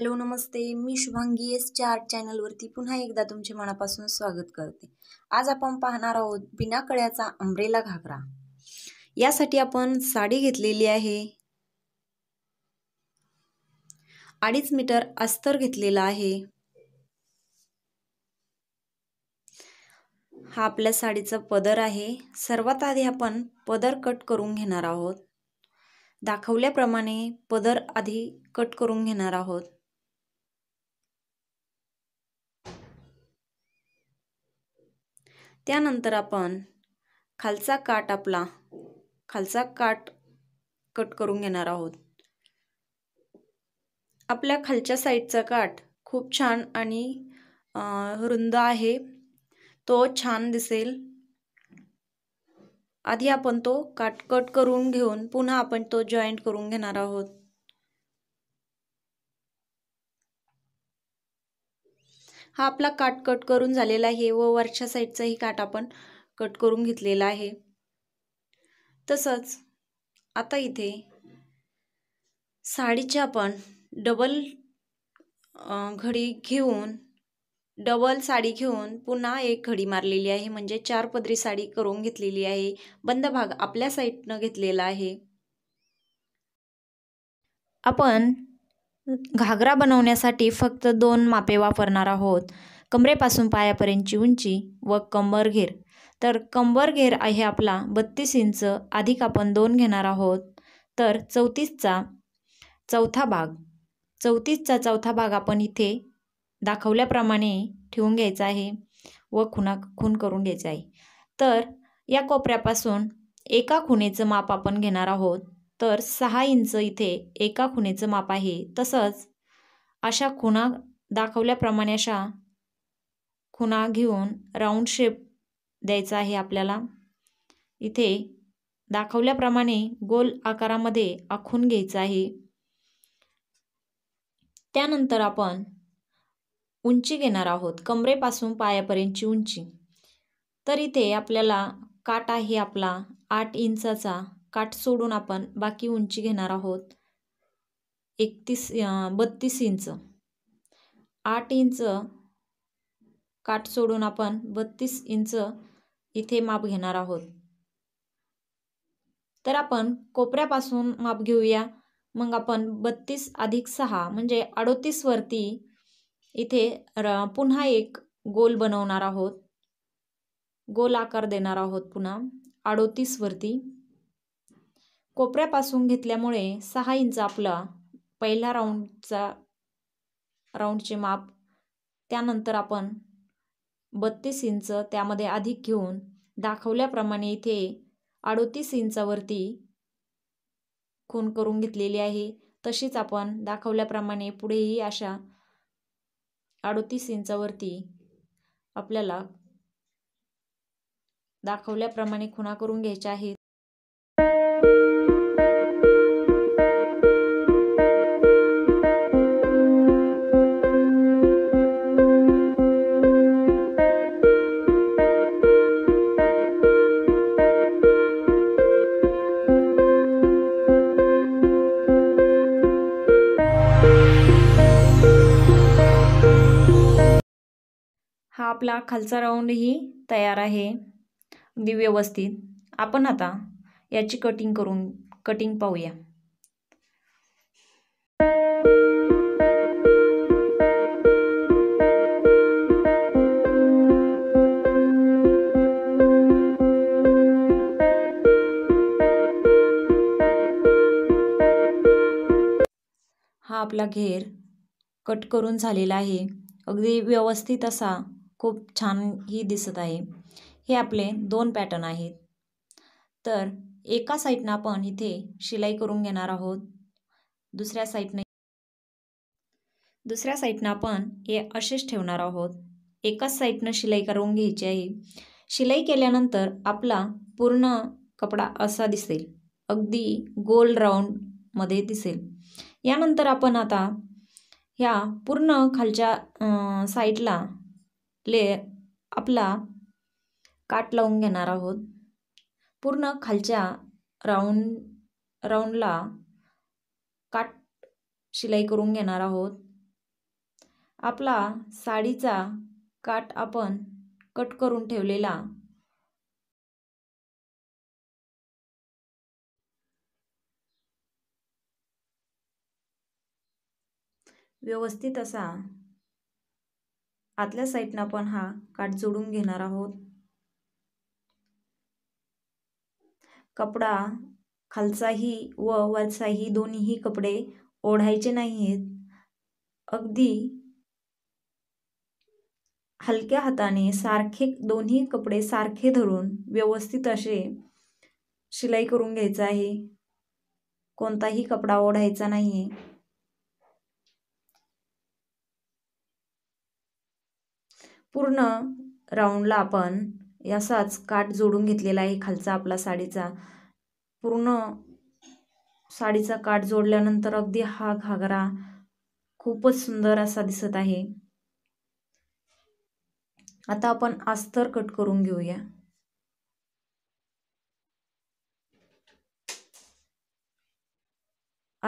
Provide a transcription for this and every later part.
hello नमस्ते मी Shubhangi S च्या आर्ट चॅनलवरती पुन्हा एकदा तुमचे मनापासून स्वागत करते आज आपण पाहणार आहोत बिना कळ्याचा अंब्रेला घागरा यासाठी आपण साडी घेतलेली आहे अडीच मीटर अस्तर घेतलेला आहे हा आपल्या साडीचा पदर आहे सर्वात आधी आपण पदर कट करून घेणार आहोत दाखवल्याप्रमाणे पदर आधी कट करून घेणार आहोत त्यानंतर आपण खालचा काट आपला खालचा काट कट करून घेणार आहोत आपल्या खालच्या साईडचा काठ खूप छान आणि रुंद आहे तो छान दिसेल आधी आपण तो कट करून घेऊन पुन्हा आपण तो जॉईंट करून घेणार आहोत हा आपला काट कट करून झालेला आहे व वरच्या साईडचाही काट आपण कट करून घेतलेला आहे तसंच आता इथे साडीच्या आपण डबल घडी घेऊन डबल साडी घेऊन पुन्हा एक घडी मारलेली आहे म्हणजे चार पदरी साडी करून घेतलेली आहे बंद भाग आपल्या साईडनं घेतलेला आहे आपण घागरा बनवण्यासाठी फक्त दोन मापे वापरणार आहोत कमरेपासून पायापर्यंतची उंची व कंबर घेर तर कंबर घेर आहे आपला बत्तीस इंच अधिक आपण दोन घेणार आहोत तर चौतीसचा चौथा भाग चौतीसचा चौथा भाग आपण इथे दाखवल्याप्रमाणे ठेवून घ्यायचा आहे व खुना खून करून घ्यायचा आहे तर या कोपऱ्यापासून एका खुणेचं माप आपण घेणार आहोत तर सहा इंच इथे एका खुणेचं माप आहे तसंच अशा खुणा दाखवल्याप्रमाणे अशा खुणा घेऊन राऊंड शेप द्यायचा आहे आपल्याला इथे दाखवल्याप्रमाणे गोल आकारामध्ये आखून घ्यायचं आहे त्यानंतर आपण उंची घेणार आहोत कमरेपासून पायापर्यंतची उंची तर इथे आपल्याला काट आहे आपला आठ इंचाचा काठ सोडून आपण बाकी उंची घेणार आहोत एकतीस बत्तीस इंच आठ इंच काठ सोडून आपण बत्तीस इंच इथे माप घेणार आहोत तर आपण कोपऱ्यापासून माप घेऊया मग आपण बत्तीस अधिक सहा म्हणजे अडोतीसवरती इथे र पुन्हा एक गोल बनवणार आहोत गोल आकार देणार आहोत पुन्हा अडोतीसवरती कोपऱ्यापासून घेतल्यामुळे सहा इंच आपला पहिला राऊंडचा राऊंडचे माप त्यानंतर आपण बत्तीस इंच त्यामध्ये अधिक घेऊन दाखवल्याप्रमाणे इथे अडोतीस इंचावरती खून करून घेतलेली आहे तशीच आपण दाखवल्याप्रमाणे पुढेही अशा अडोतीस इंचावरती आपल्याला दाखवल्याप्रमाणे खुणा करून घ्यायच्या आहेत हा आपला खालचा ही तयार आहे अगदी व्यवस्थित आपण आता याची कटिंग करून कटिंग पाहूया हा आपला घेर कट करून झालेला आहे अगदी व्यवस्थित असा खूप छान ही दिसत आहे हे आपले दोन पॅटर्न आहेत तर एका साईडनं आपण इथे शिलाई करून घेणार आहोत दुसऱ्या साईडनं दुसऱ्या साईडनं आपण हे असेच ठेवणार आहोत एकाच साईडनं शिलाई करून घ्यायची आहे शिलाई केल्यानंतर आपला पूर्ण कपडा असा दिसेल अगदी गोल राऊंडमध्ये दिसेल यानंतर आपण आता ह्या पूर्ण खालच्या साईडला ले आपला काट लावून घेणार आहोत पूर्ण खालच्या राऊंड राऊंडला काट शिलाई करून घेणार आहोत आपला साडीचा काट आपण कट करून ठेवलेला व्यवस्थित असा आतल्या साईडनं आपण हा काट जोडून घेणार आहोत कपडा खालचाही व वरचाही दोन्हीही कपडे ओढायचे नाहीत अगदी हलक्या हाताने सारखे दोन्ही कपडे सारखे धरून व्यवस्थित असे शिलाई करून घ्यायचं आहे कोणताही कपडा ओढायचा नाही पूर्ण राऊंडला आपण यासाच काट जोडून घेतलेला आहे खालचा आपला साडीचा पूर्ण साडीचा काट जोडल्यानंतर अगदी हा घागरा खूपच सुंदर असा दिसत आहे आता आपण अस्तर कट करून घेऊया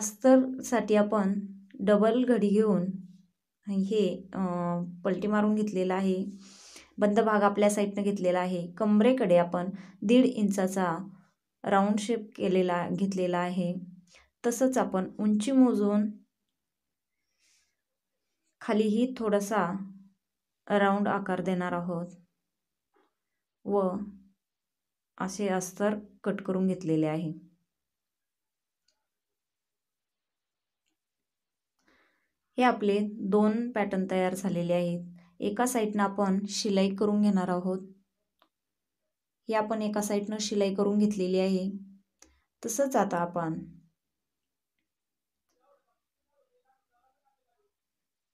अस्तरसाठी आपण डबल घडी घेऊन हे पलटी मारून घेतलेला आहे बंद भाग आपल्या साईडनं घेतलेला आहे कमरेकडे आपण दीड इंचाचा राऊंड शेप केलेला घेतलेला आहे तसंच आपण उंची मोजून खालीही थोडासा राऊंड आकार देणार आहोत व असे अस्तर कट करून घेतलेले आहे हे आपले दोन पॅटर्न तयार झालेले आहेत एका साईडनं आपण शिलाई करून घेणार आहोत हे आपण एका साईडनं शिलाई करून घेतलेली आहे तसंच आता आपण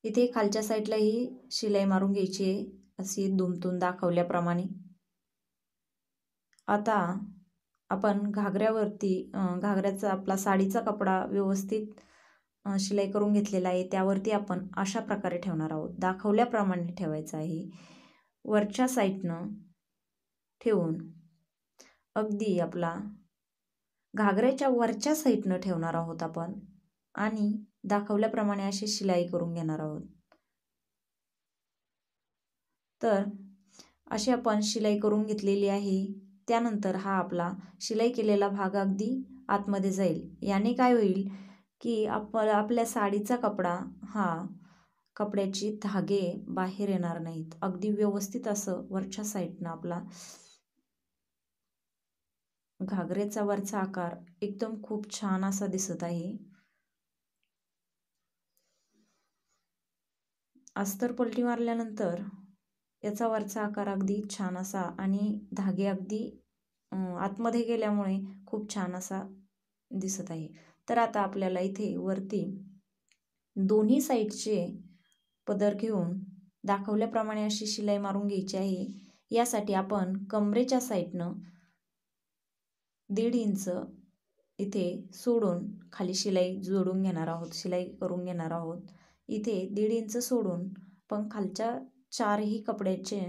इथे खालच्या साईडलाही शिलाई मारून घ्यायची आहे अशी दुमतून दाखवल्याप्रमाणे आता आपण घागऱ्यावरती घागऱ्याचा आपला साडीचा कपडा व्यवस्थित शिलाई करून घेतलेला आहे त्यावरती आपण अशा प्रकारे ठेवणार आहोत दाखवल्याप्रमाणे ठेवायचं आहे वरच्या साईडनं ठेवून अगदी आपला घागऱ्याच्या वरच्या साईडनं ठेवणार आहोत आपण आणि दाखवल्याप्रमाणे अशी शिलाई करून घेणार आहोत तर अशी आपण शिलाई करून घेतलेली आहे त्यानंतर हा आपला शिलाई केलेला भाग अगदी आतमध्ये जाईल याने काय होईल की आप आपल्या साडीचा कपडा हा कपड्याची धागे बाहेर येणार नाहीत अगदी व्यवस्थित असं वरच्या साईडनं आपला घागरेचा वरचा आकार एकदम खूप छान असा दिसत आहे अस्तर पलटी मारल्यानंतर याचा वरचा आकार अगदी छान असा आणि धागे अगदी आतमध्ये गेल्यामुळे खूप छान असा दिसत आहे तर आता आपल्याला इथे वरती दोन्ही साईडचे पदर घेऊन दाखवल्याप्रमाणे अशी शिलाई मारून घ्यायची आहे यासाठी आपण कमरेच्या साईडनं दीड इंच इथे सोडून खाली शिलाई जोडून घेणार आहोत शिलाई करून घेणार आहोत इथे दीड इंच सोडून पण खालच्या चारही कपड्याचे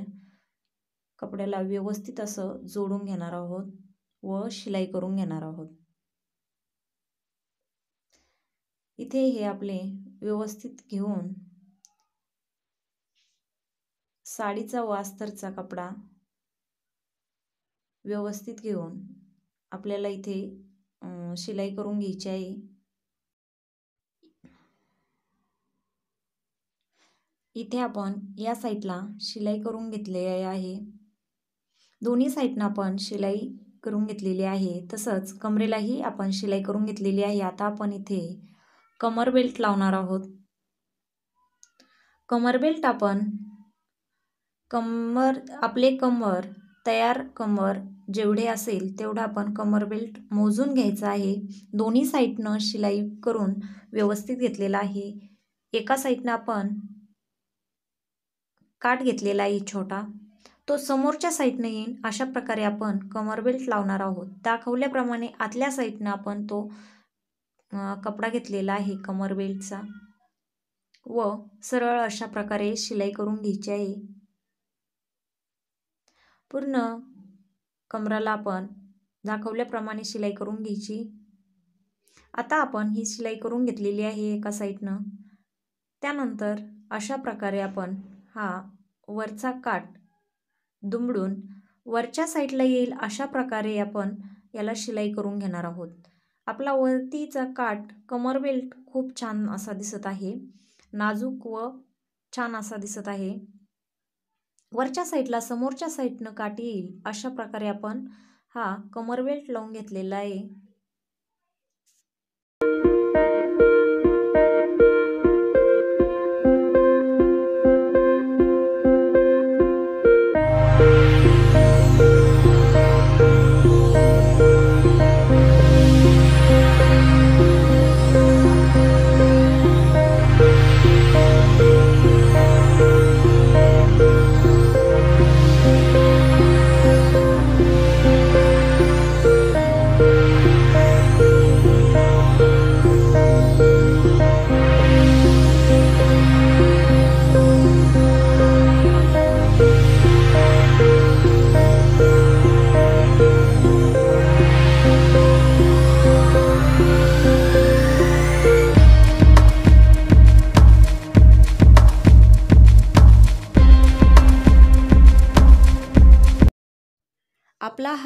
कपड्याला व्यवस्थित असं जोडून घेणार आहोत व शिलाई करून घेणार आहोत इथे हे आपले व्यवस्थित घेऊन साडीचा वास्तरचा कपडा व्यवस्थित घेऊन आपल्याला इथे शिलाई करून घ्यायची आहे इथे आपण या साईडला शिलाई करून घेतलेली आहे दोन्ही साईडनं आपण शिलाई करून घेतलेली आहे तसंच कमरेलाही आपण शिलाई करून घेतलेली आहे आता आपण इथे कमर बेल्ट लावणार आहोत कमर बेल्ट आपण कमर आपले कमर तयार कमर जेवढे असेल तेवढं आपण कमर बेल्ट मोजून घ्यायचं आहे दोन्ही साईडनं शिलाई करून व्यवस्थित घेतलेला आहे एका साईडनं आपण काट घेतलेला आहे छोटा तो समोरच्या साईडनं येईल अशा प्रकारे आपण कमर बेल्ट लावणार आहोत दाखवल्याप्रमाणे आतल्या साईडनं आपण तो कपडा घेतलेला आहे कमर बेल्टचा व सरळ अशा प्रकारे शिलाई करून घ्यायची आहे पूर्ण कमराला आपण दाखवल्याप्रमाणे शिलाई करून घ्यायची आता आपण ही शिलाई करून घेतलेली आहे एका साईडनं त्यानंतर अशा प्रकारे आपण हा वरचा काट दुमडून वरच्या साईडला येईल अशा प्रकारे आपण याला शिलाई करून घेणार आहोत आपला वरतीचा काट कमर बेल्ट खूप छान असा दिसत आहे नाजूक व छान असा दिसत आहे वरच्या साईडला समोरच्या साईडनं काट येईल अशा प्रकारे आपण हा कमर बेल्ट लावून घेतलेला आहे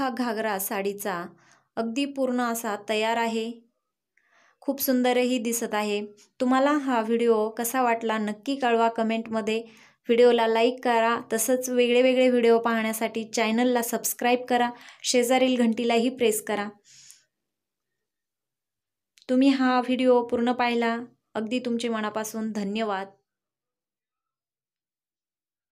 हा घागरा साडीचा अगदी पूर्ण असा तयार आहे खूप सुंदरही दिसत आहे तुम्हाला हा व्हिडिओ कसा वाटला नक्की कळवा कमेंटमध्ये व्हिडिओला लाईक करा तसंच वेगळे वेगळे व्हिडिओ पाहण्यासाठी चॅनलला सबस्क्राईब करा शेजारील घंटीलाही प्रेस करा तुम्ही हा व्हिडिओ पूर्ण पाहिला अगदी तुमचे मनापासून धन्यवाद